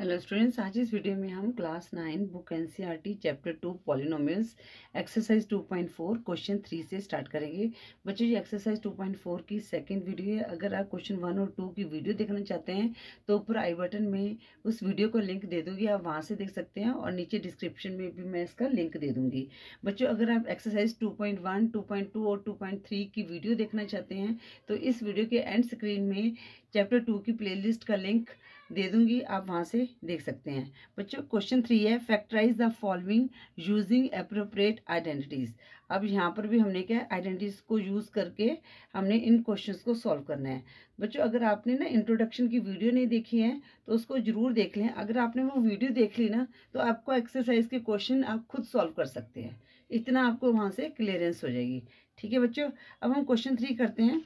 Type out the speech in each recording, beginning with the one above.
hello students आज इस video में हम class nine book NCERT chapter two polynomials exercise two point four question three से start करेंगे बच्चों ये एक्सरसाइज टू पॉइंट फोर की सेकंड वीडियो है अगर आप क्वेश्चन वन और टू की वीडियो देखना चाहते हैं तो ऊपर आई बटन में उस वीडियो को लिंक दे दूँगी आप वहाँ से देख सकते हैं और नीचे डिस्क्रिप्शन में भी मैं इसका लिंक दे दूँगी बच्चों अगर आप exercise two point one two point two और टू पॉइंट थ्री की वीडियो देखना चाहते हैं तो इस वीडियो के एंड स्क्रीन में चैप्टर टू की प्ले का लिंक दे दूंगी आप वहाँ से देख सकते हैं बच्चों क्वेश्चन थ्री है factorise the following using appropriate identities अब यहाँ पर भी हमने क्या आइडेंटिटीज़ को यूज़ करके हमने इन क्वेश्चंस को सॉल्व करना है बच्चों अगर आपने ना इंट्रोडक्शन की वीडियो नहीं देखी है तो उसको ज़रूर देख लें अगर आपने वो वीडियो देख ली ना तो आपको एक्सरसाइज के क्वेश्चन आप खुद सॉल्व कर सकते हैं इतना आपको वहाँ से क्लियरेंस हो जाएगी ठीक है बच्चों अब हम क्वेश्चन थ्री करते हैं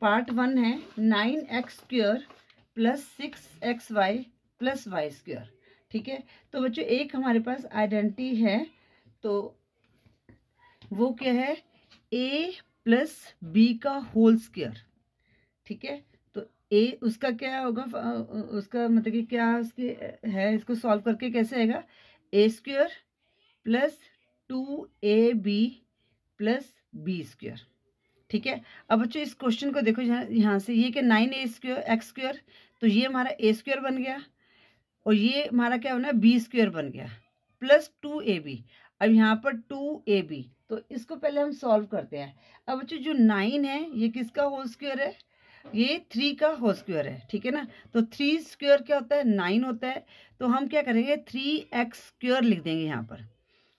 पार्ट वन है nine X square plus six X Y plus Y square ठीक है तो बच्चों एक हमारे पास आइडेंटिटी है तो वो क्या है ए प्लस बी का होल स्क्वेयर ठीक है तो ए उसका क्या होगा उसका मतलब कि क्या उसके है इसको सॉल्व करके कैसे आएगा A square plus two A B plus B square ठीक है अब बच्चों इस क्वेश्चन को देखो यहाँ यहाँ से ये कि nine A square X square तो ये हमारा ए स्क्वेयर बन गया और ये हमारा क्या होना है बी स्क्वेयर बन गया प्लस टू ए बी अब यहाँ पर टू ए बी तो इसको पहले हम सॉल्व करते हैं अब बच्चों जो नाइन है ये किसका होल स्क्वेयर है ये थ्री का होल स्क्वेयर है ठीक है ना तो थ्री स्क्वेयर क्या होता है नाइन होता है तो हम क्या करेंगे थ्री एक्स स्क्वेयर लिख देंगे यहाँ पर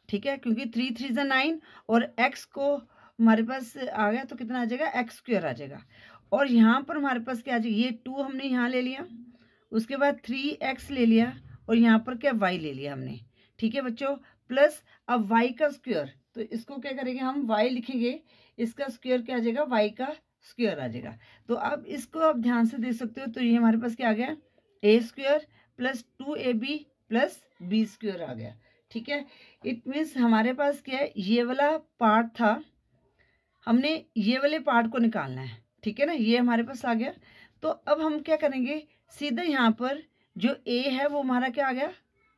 ठीक है क्योंकि थ्री थ्री जो नाइन और एक्स को हमारे पास आ गया तो कितना आ जाएगा एक्स स्क्वेयर आ जाएगा और यहाँ पर हमारे पास क्या आ जाएगा ये टू हमने यहाँ ले लिया उसके बाद थ्री एक्स ले लिया और यहाँ पर क्या वाई ले लिया हमने ठीक है बच्चों प्लस अब वाई का स्क्वेयर तो इसको क्या करेंगे हम वाई लिखेंगे इसका स्क्वेयर क्या आ जाएगा वाई का स्क्वेयर आ जाएगा तो अब इसको आप ध्यान से देख सकते हो तो ये हमारे पास क्या आ गया A square plus two A B plus B square आ गया ठीक है इट मीन्स हमारे पास क्या है ये वाला पार्ट था हमने ये वाले पार्ट को निकालना है ठीक है ना ये हमारे पास आ गया तो अब हम क्या करेंगे सीधे यहाँ पर जो ए है वो हमारा क्या आ गया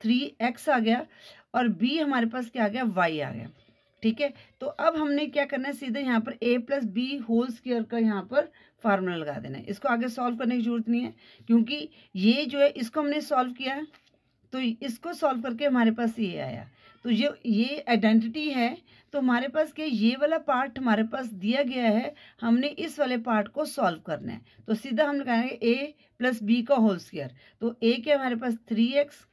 थ्री एक्स आ गया और बी हमारे पास क्या आ गया वाई आ गया ठीक है तो अब हमने क्या करना है सीधे यहाँ पर A plus B whole square का यहाँ पर फार्मूला लगा देना है इसको आगे सॉल्व करने की जरूरत नहीं है क्योंकि ये जो है इसको हमने सॉल्व किया है तो इसको सॉल्व करके हमारे पास ये आया तो ये ये आइडेंटिटी है तो हमारे पास के ये वाला पार्ट हमारे पास दिया गया है हमने इस वाले पार्ट को सॉल्व करना है तो सीधा हम लगाएंगे ए प्लस बी का होल स्क्वायर तो ए के हमारे पास थ्री एक्स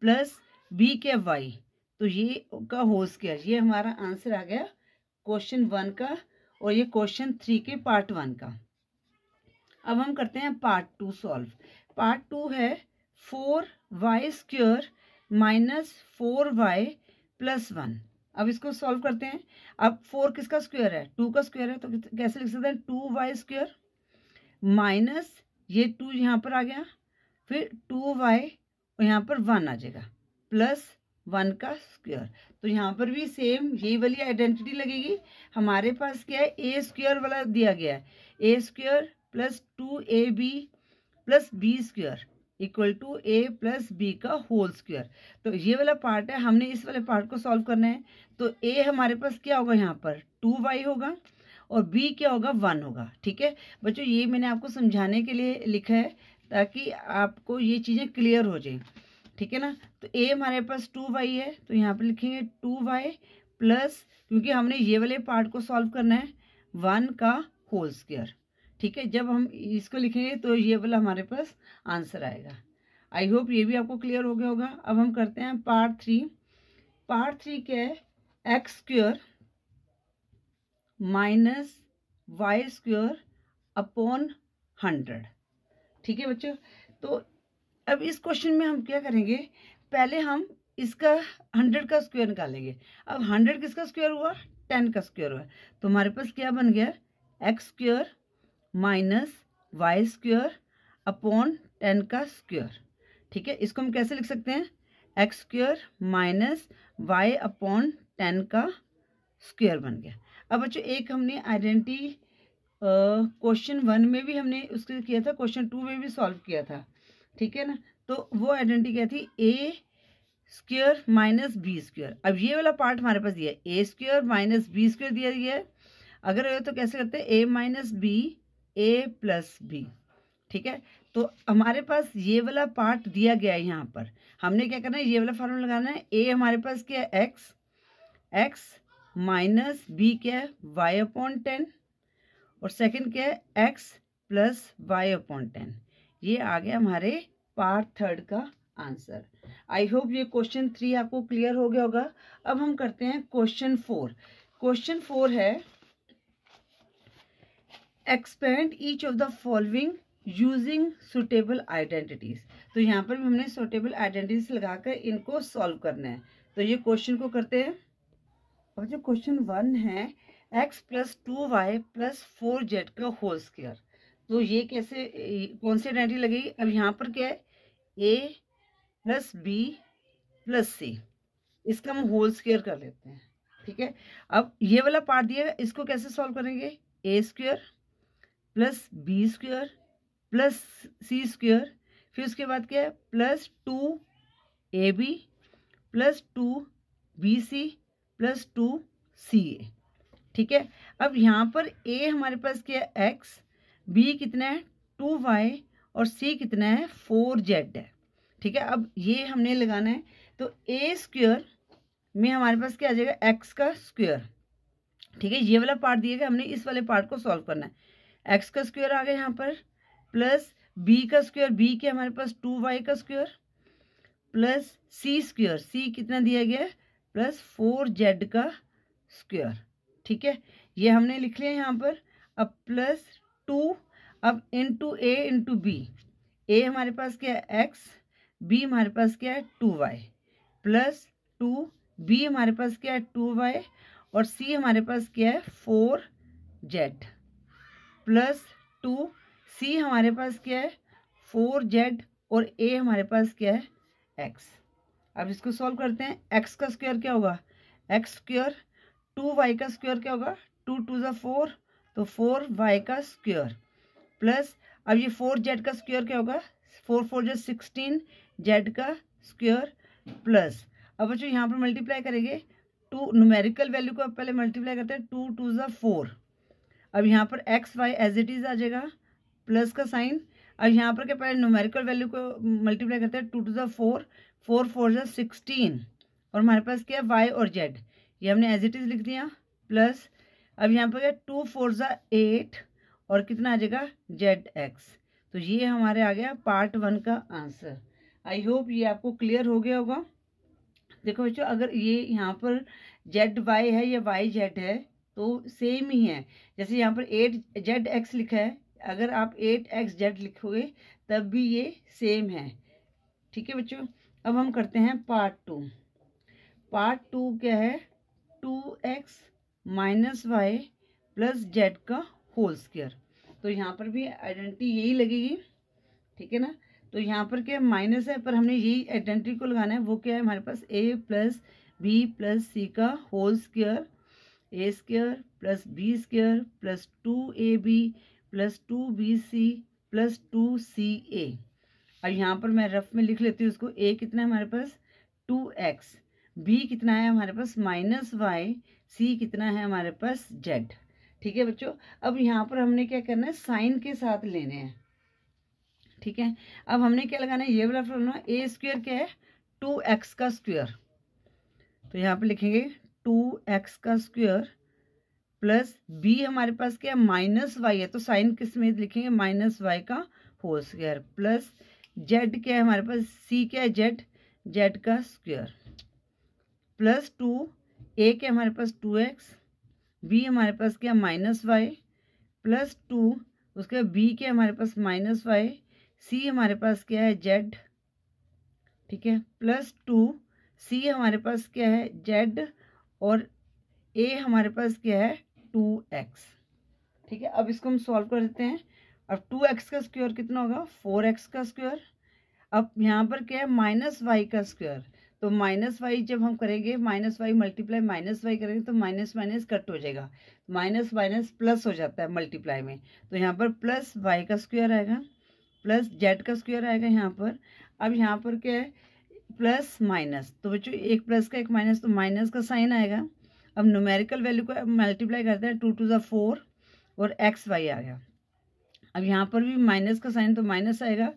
प्लस बी के वाई तो ये का होल स्क्वायर ये हमारा आंसर आ गया क्वेश्चन वन का और ये क्वेश्चन थ्री के पार्ट वन का अब हम करते हैं part two solve part two है four Y square minus four Y plus one अब इसको सॉल्व करते हैं अब फोर किसका स्क्वायर है टू का स्क्वायर है तो कैसे लिख सकते हैं टू वाई स्क्र माइनस ये टू यहाँ पर आ गया फिर टू वाई यहाँ पर वन आ जाएगा प्लस वन का स्क्वायर तो यहाँ पर भी सेम यही वाली आइडेंटिटी लगेगी हमारे पास क्या है ए स्क्वायर वाला दिया गया है A square plus two A B plus B square equal to A plus B का होल स्क्वायर तो ये वाला पार्ट है हमने इस वाले पार्ट को सॉल्व करना है तो ए हमारे पास क्या होगा यहाँ पर टू वाई होगा और बी क्या होगा वन होगा ठीक है बच्चों ये मैंने आपको समझाने के लिए लिखा है ताकि आपको ये चीज़ें क्लियर हो जाएँ ठीक है ना तो ए हमारे पास टू वाई है तो यहाँ पर लिखेंगे टू वाई प्लस क्योंकि हमने ये वाले पार्ट को सॉल्व करना है वन का होल स्क्वायर ठीक है जब हम इसको लिखेंगे तो ये वाला हमारे पास आंसर आएगा आई होप ये भी आपको क्लियर हो गया होगा अब हम करते हैं पार्ट थ्री पार्ट थ्री क्या है X square minus Y square upon hundred ठीक है बच्चों तो अब इस क्वेश्चन में हम क्या करेंगे पहले हम इसका हंड्रेड का स्क्वायर निकालेंगे अब हंड्रेड किसका स्क्वायर हुआ टेन का स्क्वायर हुआ तो हमारे पास क्या बन गया X square minus Y square upon ten का स्क्वेयर ठीक है इसको हम कैसे लिख सकते हैं X square minus Y upon ten का स्क्वेयर बन गया अब बच्चों एक हमने आइडेंटिटी क्वेश्चन वन में भी हमने उसके किया था क्वेश्चन टू में भी सॉल्व किया था ठीक है ना तो वो आइडेंटिटी क्या थी A square minus B square अब ये वाला पार्ट हमारे पास दिया है A square minus B square दिया गया है अगर तो कैसे करते हैं A minus B A plus B ठीक है तो हमारे पास ये वाला पार्ट दिया गया है यहाँ पर हमने क्या करना है ये वाला फॉर्मूला लगाना है ए हमारे पास क्या है एक्स एक्स माइनस बी क्या है वाई अपॉन टेन और सेकंड क्या है X plus Y upon ten ये आ गया हमारे पार्ट थर्ड का आंसर आई होप ये क्वेश्चन थ्री आपको क्लियर हो गया होगा अब हम करते हैं क्वेश्चन फोर क्वेश्चन फोर है expand each of the following using suitable identities तो यहाँ पर भी हमने सुटेबल आइडेंटिटीज लगाकर इनको सॉल्व करना है तो ये क्वेश्चन को करते हैं और जो क्वेश्चन वन है X plus two Y plus four Z का होल स्केयर तो ये कैसे कौन सी आइडेंटिटी लगेगी अब यहाँ पर क्या है A plus B plus C इसका हम होल स्केयर कर लेते हैं ठीक है अब ये वाला पार्ट दिया इसको कैसे सॉल्व करेंगे A square plus B square plus C square फिर उसके बाद क्या है plus two A B plus two B C plus two C A ठीक है अब यहाँ पर ए हमारे पास क्या है एक्स बी कितना है टू वाई और सी कितना है फोर जेड है ठीक है अब ये हमने लगाना है तो ए स्क्वेयर में हमारे पास क्या आ जाएगा एक्स का स्क्वेयर ठीक है ये वाला पार्ट दिएगा हमने इस वाले पार्ट को सॉल्व करना है एक्स का स्क्वायर आ गया यहाँ पर प्लस बी का स्क्वायर बी के हमारे पास टू वाई का square plus C square C कितना दिया गया है प्लस फोर जेड का स्क्वायर ठीक है ये हमने लिख लिया यहाँ पर अब प्लस टू अब into A into B A हमारे पास क्या है एक्स बी हमारे पास क्या है two Y plus two B हमारे पास क्या है टू वाई और सी हमारे पास क्या है four Z plus two C हमारे पास क्या है फोर जेड और ए हमारे पास क्या है एक्स अब इसको सॉल्व करते हैं एक्स का स्क्वायर क्या होगा एक्स स्क्वायर टू वाई का स्क्वायर क्या होगा टू टू ज़ा फोर तो फोर वाई का स्क्वायर प्लस अब ये फोर जेड का स्क्वायर क्या होगा फोर फोर जो सिक्सटीन जेड का स्क्वायर प्लस अब बच्चों यहाँ पर मल्टीप्लाई करेंगे टू न्यूमेरिकल वैल्यू को पहले मल्टीप्लाई करते हैं टू टू ज फोर अब यहाँ पर X Y as it is आ जाएगा प्लस का साइन अब यहाँ पर क्या पहले न्यूमेरिकल वैल्यू को मल्टीप्लाई करते हैं टू टू ज़ा फोर फोर फोर ज़ा सिक्सटीन और हमारे पास क्या वाई और जेड ये हमने एज इट इज़ लिख दिया प्लस अब यहाँ पर क्या टू फोर ज़ा एट और कितना आ जाएगा जेड एक्स तो ये हमारे आ गया पार्ट वन का आंसर आई होप ये आपको क्लियर हो गया होगा देखो बच्चों अगर ये यहाँ पर जेड वाई है या वाई जेड है तो सेम ही है जैसे यहाँ पर एट जेड एक्स लिखा है अगर आप एट एक्स जेड लिखोगे तब भी ये सेम है ठीक है बच्चों अब हम करते हैं पार्ट टू पार्ट टू क्या है two X minus Y plus Z का होल स्क्वेयर तो यहाँ पर भी आइडेंटिटी यही लगेगी ठीक है ना तो यहाँ पर क्या माइनस है पर हमने यही आइडेंटिटी को लगाना है वो क्या है हमारे पास A plus B plus C का whole square A square plus B square plus two A B plus two B C plus two C A और यहाँ पर मैं रफ में लिख लेती हूँ उसको ए कितना है हमारे पास टू एक्स बी कितना है हमारे पास माइनस वाई सी कितना है हमारे पास जेड ठीक है बच्चों अब यहाँ पर हमने क्या करना है साइन के साथ लेने हैं ठीक है अब हमने क्या लगाना है ये वाला फॉर्मूला ए स्क्वेयर क्या है टू एक्स का स्क्वेयर तो यहाँ पर लिखेंगे टू एक्स का स्क्वेयर प्लस बी हमारे पास क्या है माइनस वाई है तो साइन किस में लिखेंगे माइनस वाई का होल स्क्वेयर प्लस जेड क्या है हमारे पास सी क्या है जेड जेड का स्क्वेयर प्लस टू ए के हमारे पास टू एक्स बी हमारे पास क्या माइनस वाई प्लस टू उसके बाद बी के हमारे पास माइनस वाई सी हमारे पास क्या है जेड ठीक है प्लस टू सी हमारे पास क्या है जेड और ए हमारे पास क्या है टू एक्स ठीक है अब इसको हम सॉल्व कर देते हैं अब टू एक्स का स्क्वायर कितना होगा फोर एक्स का स्क्वायर अब यहाँ पर क्या है माइनस वाई का स्क्वायर तो माइनस वाई जब हम करेंगे minus Y multiply minus Y करेंगे तो माइनस माइनस कट हो जाएगा माइनस माइनस प्लस हो जाता है मल्टीप्लाई में तो यहाँ पर प्लस वाई का स्क्वायर आएगा प्लस जेड का स्क्वायर आएगा यहाँ पर अब यहाँ पर क्या है प्लस माइनस तो बच्चों एक प्लस का एक माइनस तो माइनस का साइन आएगा अब न्यूमेरिकल वैल्यू को मल्टीप्लाई करते हैं टू टू ज़ा फोर और एक्स वाई आ गया अब यहाँ पर भी माइनस का साइन तो माइनस आएगा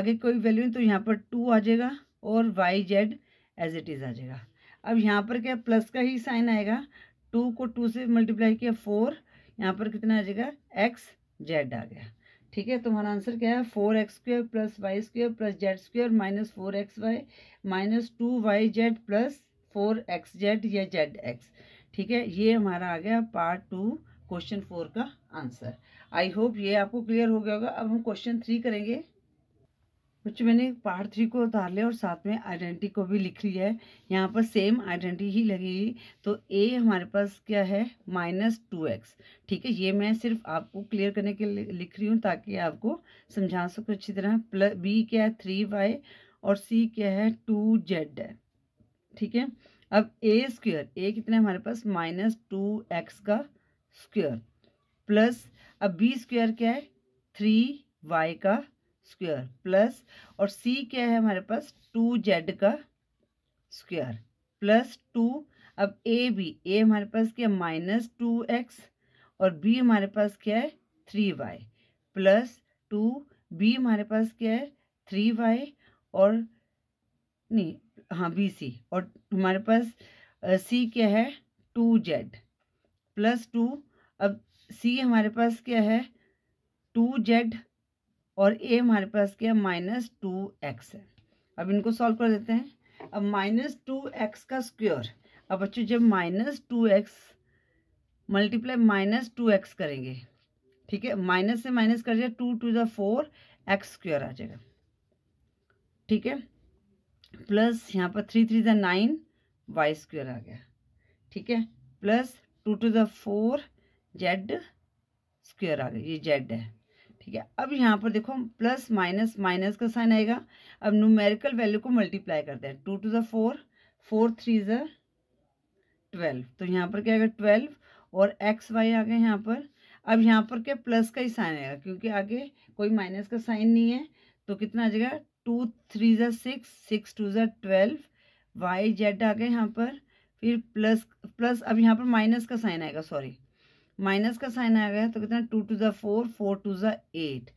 आगे कोई वैल्यू नहीं तो यहाँ पर टू आ जाएगा और Y Z as it is आ जाएगा अब यहाँ पर क्या प्लस का ही साइन आएगा टू को टू से मल्टीप्लाई किया फोर यहाँ पर कितना आ जाएगा एक्स जेड आ गया ठीक है तुम्हारा आंसर क्या है four X square plus Y square plus Z square minus four X Y minus two Y Z plus four X Z या जेड एक्स ठीक है ये हमारा आ गया पार्ट टू क्वेश्चन फोर का आंसर आई होप ये आपको क्लियर हो गया होगा अब हम क्वेश्चन थ्री करेंगे बच्चों मैंने पार्ट थ्री को उतार लिया और साथ में आइडेंटिटी को भी लिख लिया है यहाँ पर सेम आइडेंटिटी ही लगेगी तो ए हमारे पास क्या है माइनस टू एक्स ठीक है ये मैं सिर्फ आपको क्लियर करने के लिए लिख रही हूँ ताकि आपको समझा सको अच्छी तरह प्लस बी क्या है थ्री वाई और सी क्या है टू जेड है ठीक है अब ए स्क्वेयर ए कितना है हमारे पास माइनस टू एक्स का स्क्वेयर प्लस अब बी स्क्वेयर क्या है थ्री वाई का स्क्वायर प्लस और सी क्या है हमारे पास टू जेड का स्क्वायर प्लस टू अब ए बी ए हमारे पास क्या माइनस टू एक्स और बी हमारे पास क्या है three Y plus two B हमारे पास क्या है थ्री वाई और नहीं हाँ बी सी और हमारे पास सी क्या है टू जेड प्लस टू अब सी हमारे पास क्या है टू जेड और ए हमारे पास क्या माइनस टू एक्स है अब इनको सॉल्व कर देते हैं अब माइनस टू एक्स का स्क्वेयर अब बच्चों जब minus two X multiply minus two X करेंगे ठीक है माइनस से माइनस कर दिया टू टू द फोर एक्स स्क्वेयर आ जाएगा ठीक है प्लस यहाँ पर थ्री थ्री द नाइन वाई स्क्वेयर आ गया ठीक है प्लस टू टू द फोर जेड स्क्वेयर आ गया ये जेड है ठीक है अब यहाँ पर देखो प्लस माइनस माइनस का साइन आएगा अब न्यूमेरिकल वैल्यू को मल्टीप्लाई करते हैं टू टू ज फोर फोर थ्री ज़र ट्वेल्व तो यहाँ पर क्या आएगा ट्वेल्व और एक्स वाई आ गया यहाँ पर अब यहाँ पर क्या प्लस का ही साइन आएगा क्योंकि आगे कोई माइनस का साइन नहीं है तो कितना आ जाएगा टू थ्री ज़ा सिक्स सिक्स टू ज़ा ट्वेल्व वाई जेड आ गया यहाँ पर फिर प्लस प्लस अब यहाँ पर माइनस का साइन आएगा सॉरी माइनस का साइन आ गया तो कितना टू टू ज़ा फोर फोर टू ज़ा एट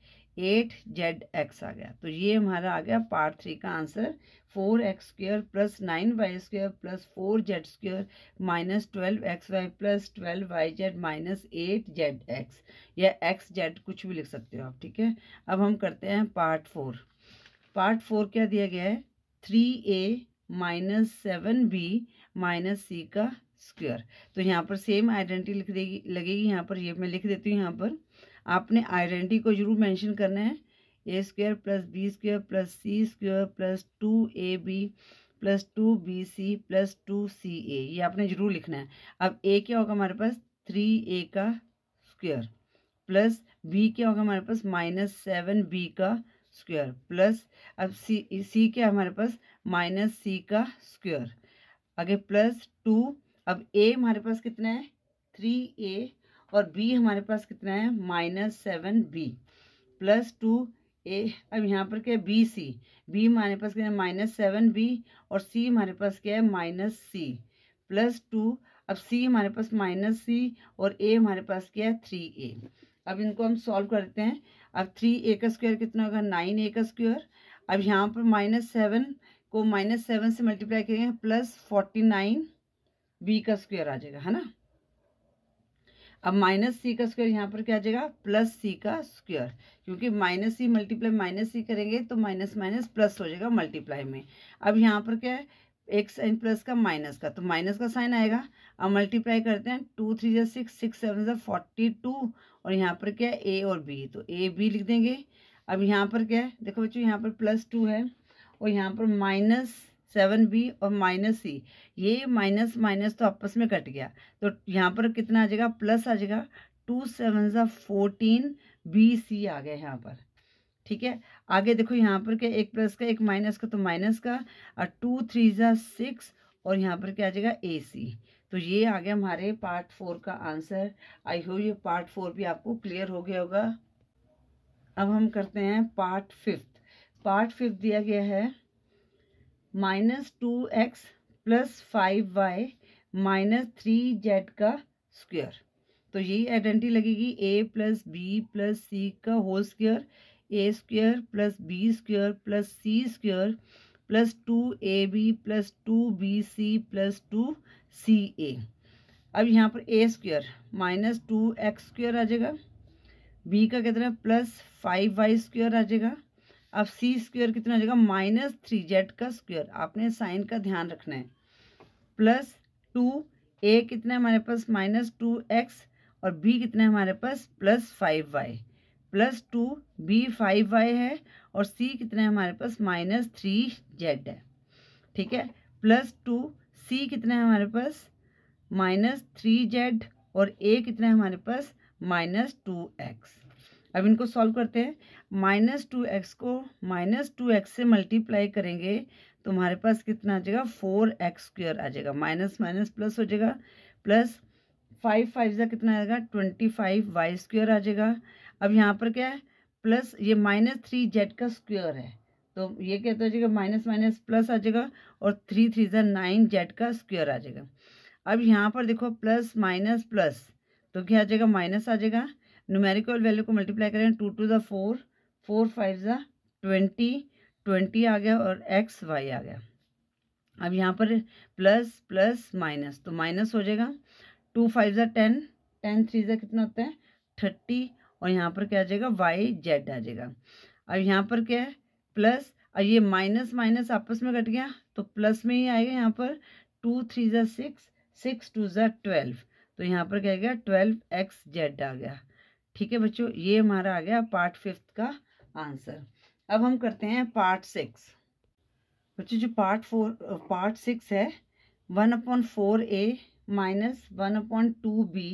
एट जेड एक्स आ गया तो ये हमारा आ गया पार्ट थ्री का answer four X square plus nine Y square plus four Z square minus twelve X Y plus twelve Y Z minus eight Z X या एक्स जेड कुछ भी लिख सकते हो आप ठीक है अब हम करते हैं पार्ट फोर पार्ट फोर क्या दिया गया है three A minus seven B minus C का स्क्वेयर तो यहाँ पर सेम आइडेंटिटी लिख देगी लगेगी यहाँ पर ये मैं लिख देती हूँ यहाँ पर आपने आइडेंटिटी को जरूर मेंशन करना है A square plus B square plus C square plus two A B plus two B C plus two C A ये आपने जरूर लिखना है अब ए क्या होगा हमारे पास थ्री ए का स्क्वेयर प्लस बी क्या होगा हमारे पास माइनस सेवन बी का स्क्वेयर प्लस अब सी सी क्या हमारे पास माइनस सी का स्क्वेयर आगे प्लस टू अब ए हमारे पास कितना है थ्री ए और बी हमारे पास कितना है minus seven B plus two A अब यहाँ पर क्या है बी सी बी हमारे पास क्या है माइनस सेवन बी और सी हमारे पास क्या है माइनस सी प्लस टू अब सी हमारे पास माइनस सी और ए हमारे पास क्या है थ्री ए अब इनको हम सॉल्व करते हैं अब थ्री ए का स्क्वायर कितना होगा नाइन ए का स्क्वायर अब यहाँ पर माइनस सेवन को माइनस सेवन से मल्टीप्लाई करेंगे प्लस फोर्टी नाइन बी का स्क्वायर आ जाएगा है ना अब माइनस सी का स्क्वायर यहाँ पर क्या आ जाएगा प्लस सी का स्क्वायर क्योंकि minus C multiply minus C करेंगे तो माइनस माइनस प्लस हो जाएगा मल्टीप्लाई में अब यहाँ पर क्या है एक साइन प्लस का माइनस का तो माइनस का साइन आएगा अब मल्टीप्लाई करते हैं टू थ्री जै सिक्स सिक्स सेवन जै फोर्टी टू और यहाँ पर क्या है ए और बी तो ए बी लिख देंगे अब यहाँ पर क्या है देखो बच्चों यहाँ पर प्लस टू है और यहाँ पर माइनस सेवन बी और माइनस सी ये माइनस माइनस तो आपस में कट गया तो यहाँ पर कितना आ जाएगा प्लस आ जाएगा टू सेवन सा फोर्टीन बी सी आ गया यहाँ पर ठीक है आगे देखो यहाँ पर क्या एक प्लस का एक माइनस का तो माइनस का और टू थ्री ज़ा सिक्स और यहाँ पर क्या आ जाएगा ए सी तो ये आ गया हमारे पार्ट फोर का आंसर आई होप ये पार्ट फोर भी आपको क्लियर हो गया होगा अब हम करते हैं पार्ट फिफ्थ पार्ट फिफ्थ दिया गया है minus two X plus five Y minus three Z का स्क्वायर तो यही आइडेंटिटी लगेगी A plus B plus C का whole square A square plus B square plus C square plus two A B plus two B C plus two C A अब यहाँ पर A square minus two X square आ जाएगा B का कितना plus five Y square आ जाएगा अब सी स्क्वेयर कितना हो जाएगा माइनस थ्री जेड का स्क्वेयर आपने साइन का ध्यान रखना है प्लस टू ए कितना है हमारे पास माइनस टू एक्स और बी कितना है हमारे पास plus five Y plus two B five Y है और सी कितना है हमारे पास माइनस थ्री जेड है ठीक है प्लस टू सी कितना है हमारे पास माइनस थ्री जेड और ए कितना है हमारे पास माइनस टू एक्स अब इनको सॉल्व करते हैं माइनस टू एक्स को माइनस टू एक्स से मल्टीप्लाई करेंगे तो हमारे पास कितना आ जाएगा फोर एक्स स्क्वेयर आ जाएगा माइनस माइनस प्लस हो जाएगा प्लस फाइव फाइव ज़ा कितना आएगा ट्वेंटी फाइव वाई स्क्वेयर आ जाएगा अब यहाँ पर क्या है प्लस ये माइनस थ्री जेड का स्क्वेयर है तो ये कहते हो जाएगा माइनस माइनस प्लस आ जाएगा और थ्री थ्री ज़ा नाइन जेड का स्क्वेयर आ जाएगा अब यहाँ पर देखो प्लस माइनस प्लस तो क्या आ जाएगा माइनस आ जाएगा नुमेरिकल वैल्यू को मल्टीप्लाई करें टू टू ज़ा फोर फोर फाइव ज़ा ट्वेंटी ट्वेंटी आ गया और एक्स वाई आ गया अब यहाँ पर प्लस प्लस माइनस तो माइनस हो जाएगा टू फाइव ज़ा टेन टेन थ्री ज़ा कितना होता है थर्टी और यहाँ पर क्या आ जाएगा वाई जेड आ जाएगा अब यहाँ पर क्या है प्लस और ये माइनस माइनस आपस में कट गया तो प्लस में ही आएगा यहाँ पर टू थ्री ज़ा सिक्स सिक्स टू ज़ा ट्वेल्व तो यहाँ पर क्या गया ट्वेल्व एक्स जेड आ गया ठीक है बच्चों ये हमारा आ गया पार्ट फिफ्थ का आंसर अब हम करते हैं पार्ट सिक्स बच्चों जो पार्ट फोर पार्ट सिक्स है one upon four A minus one upon two B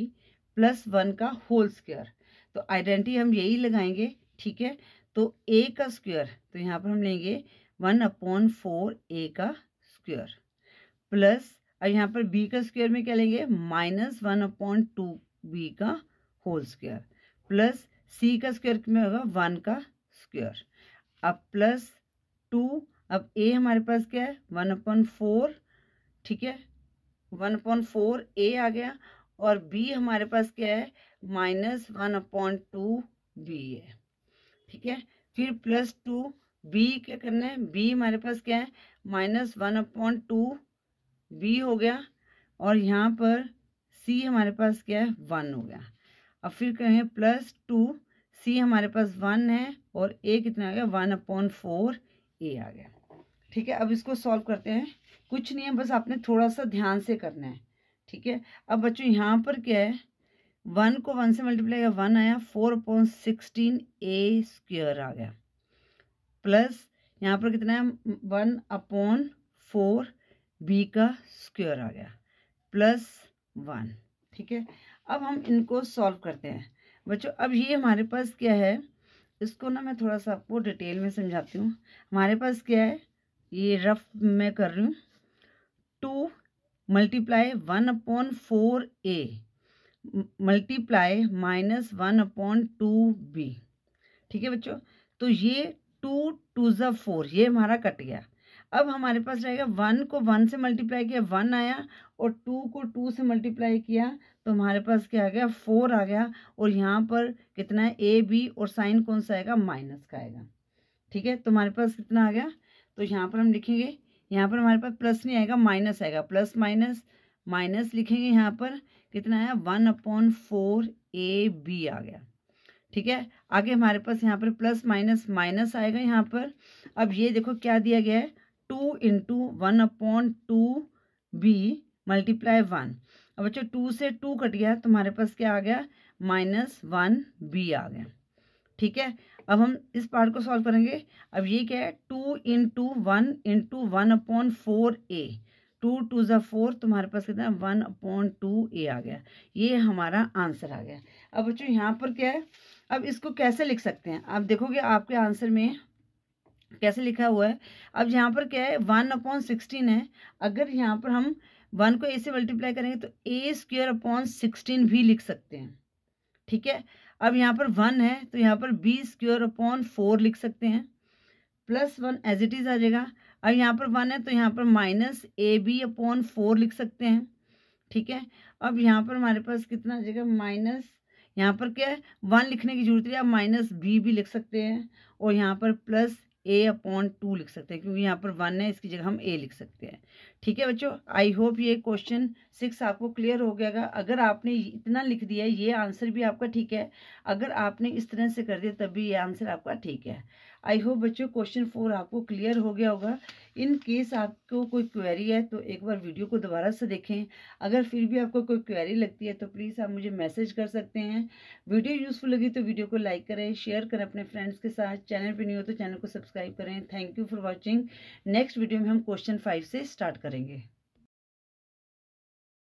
plus one का होल स्क्वायर तो आइडेंटिटी हम यही लगाएंगे ठीक है तो ए का स्क्वायर तो यहाँ पर हम लेंगे वन अपॉन फोर ए का स्क्वायर प्लस और यहाँ पर बी का स्क्वायर में क्या लेंगे minus one upon two B का होल स्क्वायर प्लस सी का स्क्वायर कितना होगा वन का स्क्वायर अब प्लस टू अब ए हमारे पास क्या है वन अपॉइंट फोर ठीक है वन अपॉइंट फोर ए आ गया और बी हमारे पास क्या है minus one upon two B है ठीक है फिर प्लस टू बी क्या करना है बी हमारे पास क्या है minus one upon two B हो गया और यहाँ पर सी हमारे पास क्या है वन हो गया अब फिर कहें प्लस टू सी हमारे पास वन है और ए कितना आ गया वन अपॉन फोर ए आ गया ठीक है अब इसको सॉल्व करते हैं कुछ नहीं है बस आपने थोड़ा सा ध्यान से करना है ठीक है अब बच्चों यहाँ पर क्या है वन को वन से मल्टीप्लाई किया वन आया four upon sixteen A square आ गया प्लस यहाँ पर कितना है वन अपॉन फोर बी का स्क्र आ गया प्लस वन ठीक है अब हम इनको सॉल्व करते हैं बच्चों अब ये हमारे पास क्या है इसको ना मैं थोड़ा सा आपको डिटेल में समझाती हूँ हमारे पास क्या है ये रफ मैं कर रही हूँ two multiply one upon four A multiply minus one upon two B ठीक है बच्चों तो ये टू टू ज फोर ये हमारा कट गया अब हमारे पास रहेगा वन को वन से मल्टीप्लाई किया वन आया और टू को टू से मल्टीप्लाई किया तो हमारे पास क्या आ गया फोर आ गया और यहाँ पर कितना है ए बी और साइन कौन सा आएगा माइनस का आएगा ठीक है तो हमारे पास कितना आ गया तो यहाँ पर हम लिखेंगे यहाँ पर हमारे पास प्लस नहीं आएगा माइनस आएगा प्लस माइनस माइनस लिखेंगे यहाँ पर कितना आया one upon four A B आ गया ठीक है आगे हमारे पास यहाँ पर प्लस माइनस माइनस आएगा यहाँ पर अब ये देखो क्या दिया गया है two into one upon two B multiply one अब बच्चों टू से टू कट गया तुम्हारे पास क्या आ गया माइनस वन बी आ गया ठीक है अब हम इस पार्ट को सॉल्व करेंगे अब ये क्या है two in two one in two one upon four A two two ज़ा फोर तुम्हारे पास कितना वन अपॉन टू ए आ गया ये हमारा आंसर आ गया अब बच्चों यहाँ पर क्या है अब इसको कैसे लिख सकते हैं आप देखोगे आपके आंसर में कैसे लिखा हुआ है अब यहाँ पर क्या है वन अपॉन सिक्सटीन है अगर यहाँ पर हम वन को ए से मल्टीप्लाई करेंगे तो ए स्क्वेयर अपॉन सिक्सटीन भी लिख सकते हैं ठीक है अब यहाँ पर वन है तो यहाँ पर बी स्क्योर अपॉन फोर लिख सकते हैं plus one as it is आ जाएगा अब यहाँ पर वन है तो यहाँ पर minus A B upon four लिख सकते हैं ठीक है अब यहाँ पर हमारे पास कितना आ जाएगा माइनस यहाँ पर क्या है वन लिखने की जरूरत है आप माइनस बी भी लिख सकते हैं और यहाँ पर प्लस ए अपॉन टू लिख सकते हैं क्योंकि यहाँ पर वन है इसकी जगह हम ए लिख सकते हैं ठीक है बच्चों आई होप ये क्वेश्चन सिक्स आपको क्लियर हो गया अगर आपने इतना लिख दिया ये आंसर भी आपका ठीक है अगर आपने इस तरह से कर दिया तब भी ये आंसर आपका ठीक है आई होप बच्चों क्वेश्चन फोर आपको क्लियर हो गया होगा इन केस आपको कोई क्वेरी है तो एक बार वीडियो को दोबारा से देखें अगर फिर भी आपको कोई क्वेरी लगती है तो प्लीज़ आप मुझे मैसेज कर सकते हैं वीडियो यूज़फुल लगी तो वीडियो को लाइक करें शेयर करें अपने फ्रेंड्स के साथ चैनल पर नहीं हो तो चैनल को सब्सक्राइब करें thank you for watching next video में हम क्वेश्चन फाइव से स्टार्ट करेंगे